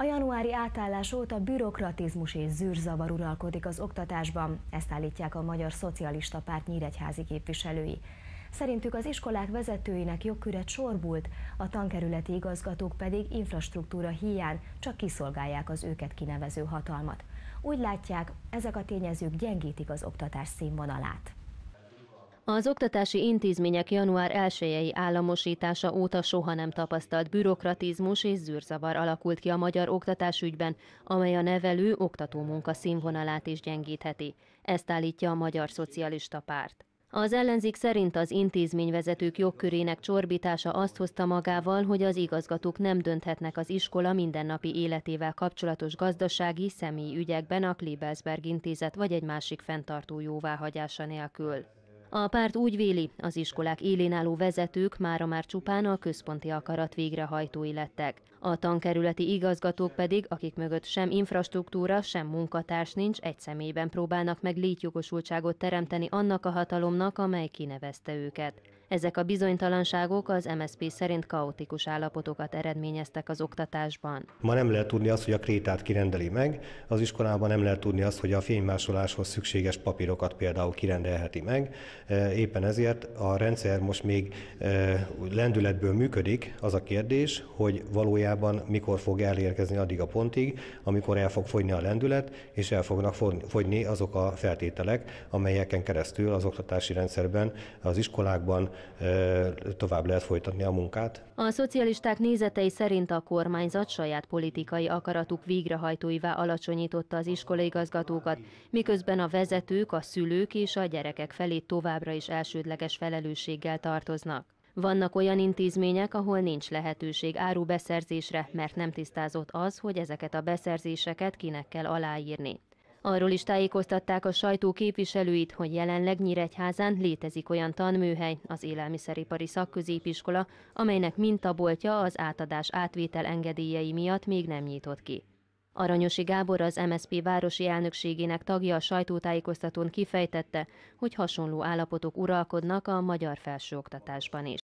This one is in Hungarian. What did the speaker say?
A januári átállás óta bürokratizmus és zűrzavar uralkodik az oktatásban, ezt állítják a Magyar Szocialista Párt nyíregyházi képviselői. Szerintük az iskolák vezetőinek jogköre sorbult, a tankerületi igazgatók pedig infrastruktúra hiány csak kiszolgálják az őket kinevező hatalmat. Úgy látják, ezek a tényezők gyengítik az oktatás színvonalát. Az oktatási intézmények január 1-i államosítása óta soha nem tapasztalt bürokratizmus és zűrzavar alakult ki a magyar oktatásügyben, amely a nevelő oktató munka színvonalát is gyengítheti. Ezt állítja a Magyar Szocialista Párt. Az ellenzék szerint az intézményvezetők jogkörének csorbítása azt hozta magával, hogy az igazgatók nem dönthetnek az iskola mindennapi életével kapcsolatos gazdasági, személyi ügyekben a Klebelsberg intézet vagy egy másik fenntartó jóváhagyása nélkül. A párt úgy véli, az iskolák élén álló vezetők mára már csupán a központi akarat végrehajtói lettek. A tankerületi igazgatók pedig, akik mögött sem infrastruktúra, sem munkatárs nincs, egy személyben próbálnak meg létjogosultságot teremteni annak a hatalomnak, amely kinevezte őket. Ezek a bizonytalanságok az MSP szerint kaotikus állapotokat eredményeztek az oktatásban. Ma nem lehet tudni azt, hogy a krétát kirendeli meg, az iskolában nem lehet tudni azt, hogy a fénymásoláshoz szükséges papírokat például kirendelheti meg. E, éppen ezért a rendszer most még e, lendületből működik. Az a kérdés, hogy valójában valójában mikor fog elérkezni addig a pontig, amikor el fog fogyni a lendület, és el fognak fogyni azok a feltételek, amelyeken keresztül az oktatási rendszerben, az iskolákban tovább lehet folytatni a munkát. A szocialisták nézetei szerint a kormányzat saját politikai akaratuk végrehajtóivá alacsonyította az iskolaigazgatókat, miközben a vezetők, a szülők és a gyerekek felé továbbra is elsődleges felelősséggel tartoznak. Vannak olyan intézmények, ahol nincs lehetőség áru beszerzésre, mert nem tisztázott az, hogy ezeket a beszerzéseket kinek kell aláírni. Arról is tájékoztatták a sajtó képviselőit, hogy jelenleg Nyíregyházán létezik olyan tanműhely, az Élelmiszeripari Szakközépiskola, amelynek mintaboltja az átadás átvétel engedélyei miatt még nem nyitott ki. Aranyosi Gábor az MSZP városi elnökségének tagja a sajtótájékoztatón kifejtette, hogy hasonló állapotok uralkodnak a magyar felsőoktatásban is.